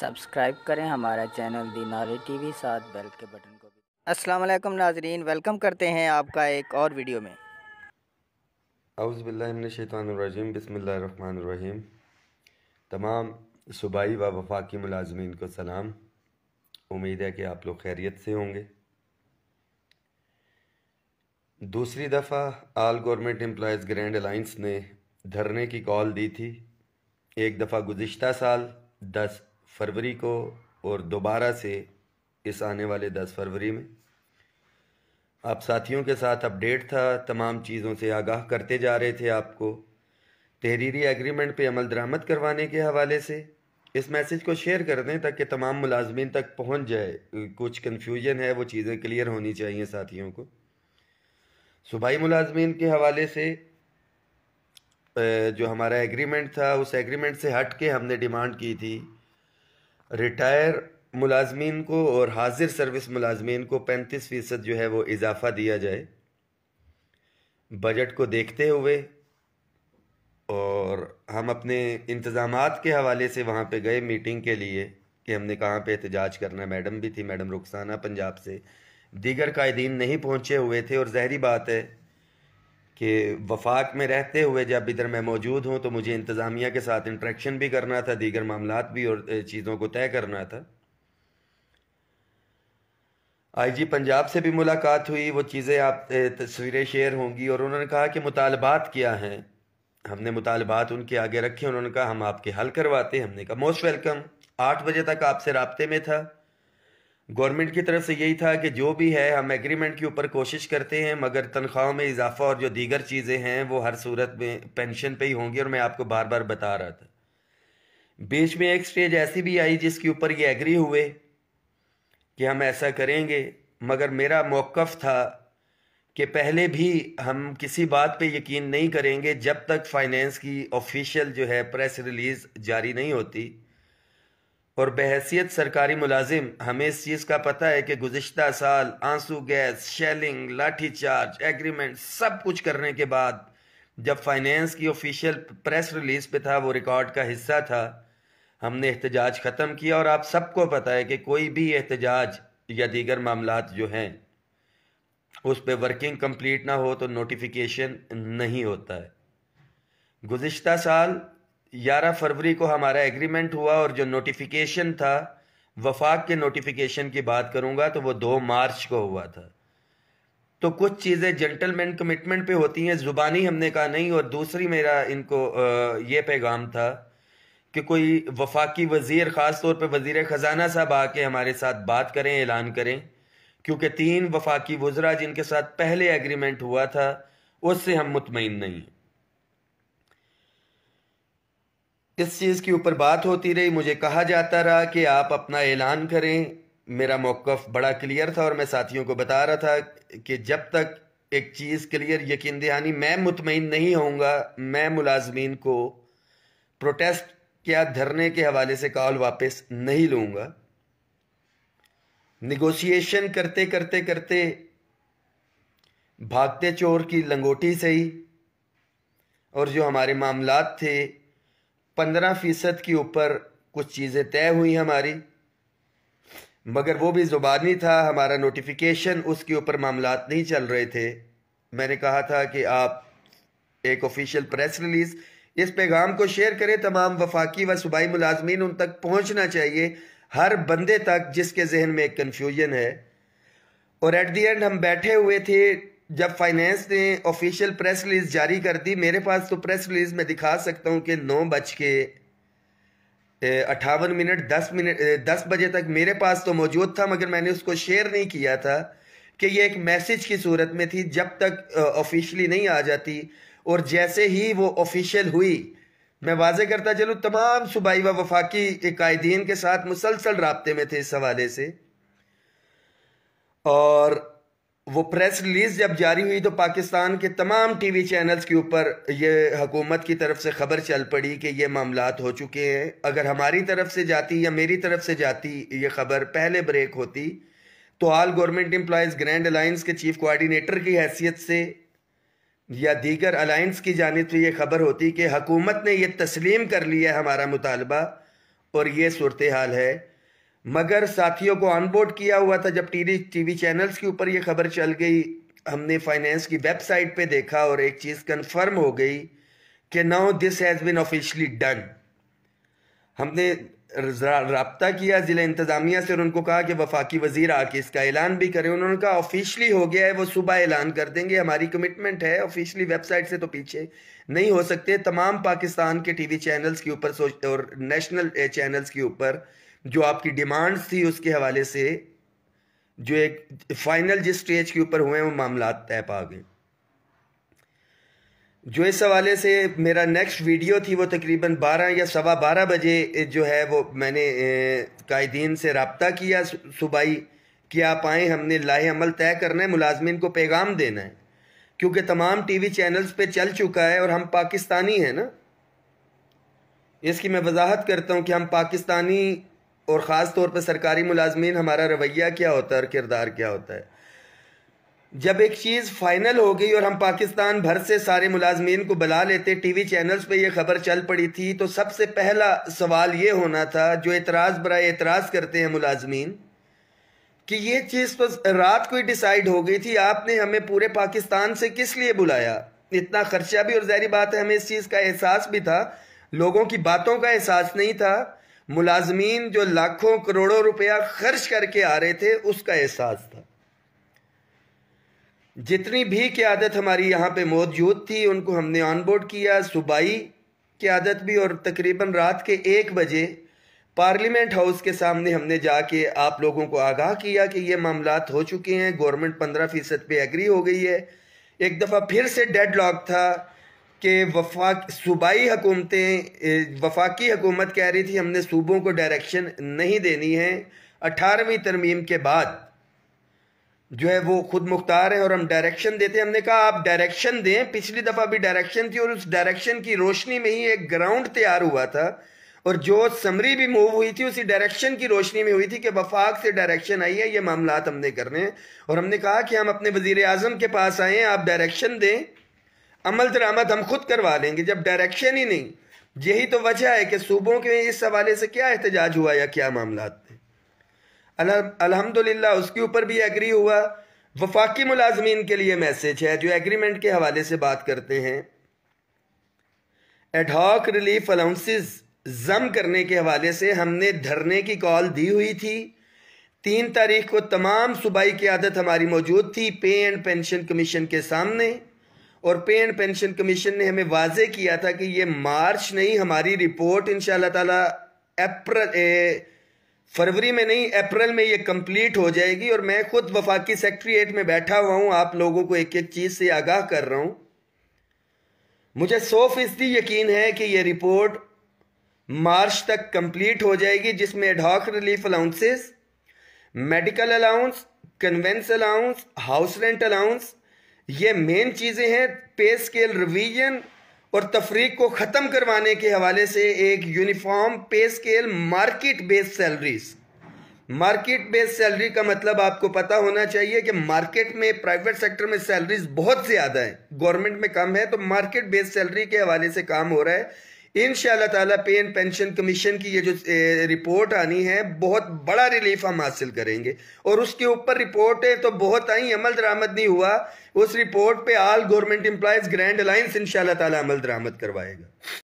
subscribe करें हमारा channel the knowledge टी साथ बेल के बटन को भी अस्सलाम वालेकुम नाजरीन वेलकम करते हैं आपका एक और वीडियो में अउज़बिल्लिमिनशैतरजीम बसमीम तमाम सूबाई व वफाकी मुलाजमीन को सलाम उम्मीद है कि आप लोग खैरियत से होंगे दूसरी दफ़ा all government employees grand alliance ने धरने की कॉल दी थी एक दफ़ा गुज्त साल दस फरवरी को और दोबारा से इस आने वाले दस फरवरी में आप साथियों के साथ अपडेट था तमाम चीज़ों से आगाह करते जा रहे थे आपको तहरीरी एग्रीमेंट पे अमल दरामद करवाने के हवाले से इस मैसेज को शेयर कर दें ताकि तमाम मुलाजमीन तक पहुंच जाए कुछ कन्फ्यूजन है वो चीज़ें क्लियर होनी चाहिए साथियों को सूबाई मुलाजमीन के हवाले से जो हमारा एग्रीमेंट था उस एग्रीमेंट से हट के हमने डिमांड की थी रिटायर मुलाजमीन को और हाजिर सर्विस मुलाजमीन को पैंतीस फ़ीसद जो है वो इजाफ़ा दिया जाए बजट को देखते हुए और हम अपने इंतज़ाम के हवाले से वहाँ पे गए मीटिंग के लिए कि हमने कहाँ पे एहतजाज करना है मैडम भी थी मैडम रुखसाना पंजाब से दीगर कायदीन नहीं पहुँचे हुए थे और जहरी बात है कि वफाक में रहते हुए जब इधर मैं मौजूद हूँ तो मुझे इंतज़ामिया के साथ इंट्रैक्शन भी करना था दीगर मामला भी और चीज़ों को तय करना था आईजी पंजाब से भी मुलाकात हुई वो चीज़ें आप तस्वीरें शेयर होंगी और उन्होंने कहा कि मुतालबात क्या हैं हमने मुतालबात उनके आगे रखे उन्होंने कहा हम आपके हल करवाते हमने कहा मोस्ट वेलकम आठ बजे तक आपसे रबते में था गवर्नमेंट की तरफ से यही था कि जो भी है हम एग्रीमेंट के ऊपर कोशिश करते हैं मगर तनख्वाहों में इजाफा और जो दीगर चीज़ें हैं वो हर सूरत में पेंशन पे ही होंगी और मैं आपको बार बार बता रहा था बीच में एक स्टेज ऐसी भी आई जिसके ऊपर ये एग्री हुए कि हम ऐसा करेंगे मगर मेरा मौक़ था कि पहले भी हम किसी बात पे यकीन नहीं करेंगे जब तक फाइनेंस की ऑफिशियल जो है प्रेस रिलीज़ जारी नहीं होती और बहसीत सरकारी मुलाजिम हमें इस चीज़ का पता है कि गुज्त साल आंसू गैस शेलिंग लाठीचार्ज एग्रीमेंट सब कुछ करने के बाद जब फाइनेंस की ऑफिशियल प्रेस रिलीज़ पे था वो रिकॉर्ड का हिस्सा था हमने एहतजाज ख़त्म किया और आप सबको पता है कि कोई भी एहतजाज या दीगर मामला जो हैं उस पर वर्किंग कम्प्लीट ना हो तो नोटिफिकेशन नहीं होता है गुज्त साल ग्यारह फरवरी को हमारा एग्रीमेंट हुआ और जो नोटिफिकेशन था वफाक के नोटिफिकेशन की बात करूंगा तो वो दो मार्च को हुआ था तो कुछ चीज़ें जेंटलमैन कमिटमेंट पे होती हैं ज़ुबानी हमने कहा नहीं और दूसरी मेरा इनको ये पैगाम था कि कोई वफाकी वज़ीर ख़ास तौर पे वज़ी ख़जाना साहब आके हमारे साथ बात करें ऐलान करें क्योंकि तीन वफाकी वज़रा जिनके साथ पहले एग्रीमेंट हुआ था उससे हम मुतमिन नहीं हैं इस चीज़ के ऊपर बात होती रही मुझे कहा जाता रहा कि आप अपना ऐलान करें मेरा मौक़ बड़ा क्लियर था और मैं साथियों को बता रहा था कि जब तक एक चीज़ क्लियर यकीन दहानी मैं मुतमिन नहीं होऊंगा मैं मुलाजमीन को प्रोटेस्ट या धरने के हवाले से कॉल वापस नहीं लूँगा निगोशिएशन करते करते करते भागते चोर की लंगोटी सही और जो हमारे मामला थे पंद्रह फीसद के ऊपर कुछ चीज़ें तय हुई हमारी मगर वो भी ज़ुबानी था हमारा नोटिफिकेशन उसके ऊपर मामला नहीं चल रहे थे मैंने कहा था कि आप एक ऑफिशियल प्रेस रिलीज़ इस पैगाम को शेयर करें तमाम वफाकी व सूबाई मुलाजमीन उन तक पहुँचना चाहिए हर बंदे तक जिसके जहन में एक कन्फ्यूजन है और एट दी एंड हम बैठे हुए थे जब फाइनेंस ने ऑफिशियल प्रेस रिलीज जारी कर दी मेरे पास तो प्रेस रिलीज में दिखा सकता हूँ कि नौ बज के अट्ठावन मिनट दस मिनट दस बजे तक मेरे पास तो मौजूद था मगर मैंने उसको शेयर नहीं किया था कि ये एक मैसेज की सूरत में थी जब तक ऑफिशियली नहीं आ जाती और जैसे ही वो ऑफिशियल हुई मैं वाजे करता चलूँ तमाम सूबाई व वफाकी कायदीन के साथ मुसलसल रबते में थे इस हवाले से और वो प्रेस रिलीज़ जब जारी हुई तो पाकिस्तान के तमाम टीवी चैनल्स के ऊपर ये हकूमत की तरफ से ख़बर चल पड़ी कि ये मामला हो चुके हैं अगर हमारी तरफ से जाती या मेरी तरफ से जाती ये खबर पहले ब्रेक होती तो all government employees grand alliance के चीफ कोऑर्डिनेटर की हैसियत से या दीगर अलाइंस की जानब से ये खबर होती कि हकूमत ने यह तस्लीम कर लिया है हमारा मुतालबा और ये सूरत हाल है मगर साथियों को ऑनबोर्ड किया हुआ था जब टीवी टीवी चैनल्स के ऊपर ये खबर चल गई हमने फाइनेंस की वेबसाइट पे देखा और एक चीज़ कंफर्म हो गई कि now this has been officially done हमने रबता किया ज़िला इंतज़ामिया से और उनको कहा कि वफाकी वजीर आके इसका ऐलान भी करें उन्होंने कहा ऑफिशियली हो गया है वो सुबह ऐलान कर देंगे हमारी कमिटमेंट है ऑफिशियली वेबसाइट से तो पीछे नहीं हो सकते तमाम पाकिस्तान के टीवी चैनल्स के ऊपर और नेशनल चैनल्स के ऊपर जो आपकी डिमांड्स थी उसके हवाले से जो एक फाइनल जिस स्टेज के ऊपर हुए वो मामला तय पा गए जो इस हवाले से मेरा नेक्स्ट वीडियो थी वो तकरीबन बारह या सवा बारह बजे जो है वो मैंने कायदीन से रबता किया सुबाई कि आप आए हमने लाहे अमल तय करना है मुलाजमीन को पैगाम देना है क्योंकि तमाम टी वी चैनल्स पर चल चुका है और हम पाकिस्तानी हैं ना इसकी मैं वजाहत करता हूँ कि हम पाकिस्तानी और ख़ास तौर पर सरकारी मुलाजमीन हमारा रवैया क्या होता है और किरदार क्या होता है जब एक चीज़ फाइनल हो गई और हम पाकिस्तान भर से सारे मुलाजमीन को बुला लेते टीवी चैनल्स पे ये खबर चल पड़ी थी तो सबसे पहला सवाल ये होना था जो एतराज़ बरा एतराज़ करते हैं मुलाजमीन कि ये चीज़ तो रात को ही डिसाइड हो गई थी आपने हमें पूरे पाकिस्तान से किस लिए बुलाया इतना खर्चा भी और जहरी बात है हमें इस चीज़ का एहसास भी था लोगों की बातों का एहसास नहीं था मुलाजमीन जो लाखों करोड़ों रुपया खर्च करके आ रहे थे उसका एहसास था जितनी भी क्यादत हमारी यहाँ पे मौजूद थी उनको हमने ऑनबोर्ड किया सूबाई क्यादत भी और तकरीबन रात के एक बजे पार्लियामेंट हाउस के सामने हमने जाके आप लोगों को आगाह किया कि ये मामला हो चुके हैं गवर्नमेंट पंद्रह फ़ीसद पर एग्री हो गई है एक दफ़ा फिर से डेड लॉक था कि वफाक सूबाई हकूमतें वफाकी हकूमत कह रही थी हमने सूबों को डायरेक्शन नहीं देनी है अठारहवीं तरमीम के बाद जो है वो खुद मुख्तार है और हम डायरेक्शन देते हैं हमने कहा आप डायरेक्शन दें पिछली दफ़ा भी डायरेक्शन थी और उस डायरेक्शन की रोशनी में ही एक ग्राउंड तैयार हुआ था और जो समरी भी मूव हुई थी उसी डायरेक्शन की रोशनी में हुई थी कि वफाक से डायरेक्शन आई है ये मामला हमने करने हैं और हमने कहा कि हम अपने वजीर अजम के पास आएँ आप डायरेक्शन दें अमल दरामद तो हम खुद करवा लेंगे जब डायरेक्शन ही नहीं यही तो वजह है कि सूबों के इस हवाले से क्या एहतजाज हुआ या क्या मामला थे अलहमदिल्ला उसके ऊपर भी एग्री हुआ वफाकी मुलाजमीन के लिए मैसेज है जो एग्रीमेंट के हवाले से बात करते हैं एडहॉक रिलीफ अलाउंसिस जम करने के हवाले से हमने धरने की कॉल दी हुई थी तीन तारीख को तमाम सूबाई की आदत हमारी मौजूद थी पे एंड पेंशन कमीशन के सामने और पे एंड पेंशन कमीशन ने हमें वाजे किया था कि ये मार्च नहीं हमारी रिपोर्ट इन अप्रैल फरवरी में नहीं अप्रैल में ये कंप्लीट हो जाएगी और मैं खुद वफाकी सेक्रट्रिएट में बैठा हुआ हूँ आप लोगों को एक एक चीज़ से आगाह कर रहा हूँ मुझे सौ फीसदी यकीन है कि ये रिपोर्ट मार्च तक कंप्लीट हो जाएगी जिसमें ad hoc relief allowances medical allowance conveyance allowance house rent allowance ये मेन चीज़ें हैं पे स्केल रिवीजन और तफरीक को ख़त्म करवाने के हवाले से एक uniform pay scale market based salaries market based salary का मतलब आपको पता होना चाहिए कि मार्केट में प्राइवेट सेक्टर में सैलरीज बहुत ज़्यादा है गवर्नमेंट में कम है तो मार्केट बेस्ड सैलरी के हवाले से काम हो रहा है इन ताला एंड पेंशन कमीशन की ये जो रिपोर्ट आनी है बहुत बड़ा रिलीफ हम हासिल करेंगे और उसके ऊपर रिपोर्टें तो बहुत आई अमल दरामद नहीं हुआ उस रिपोर्ट पे all government employees grand alliance इन ताला अमल दरामद करवाएगा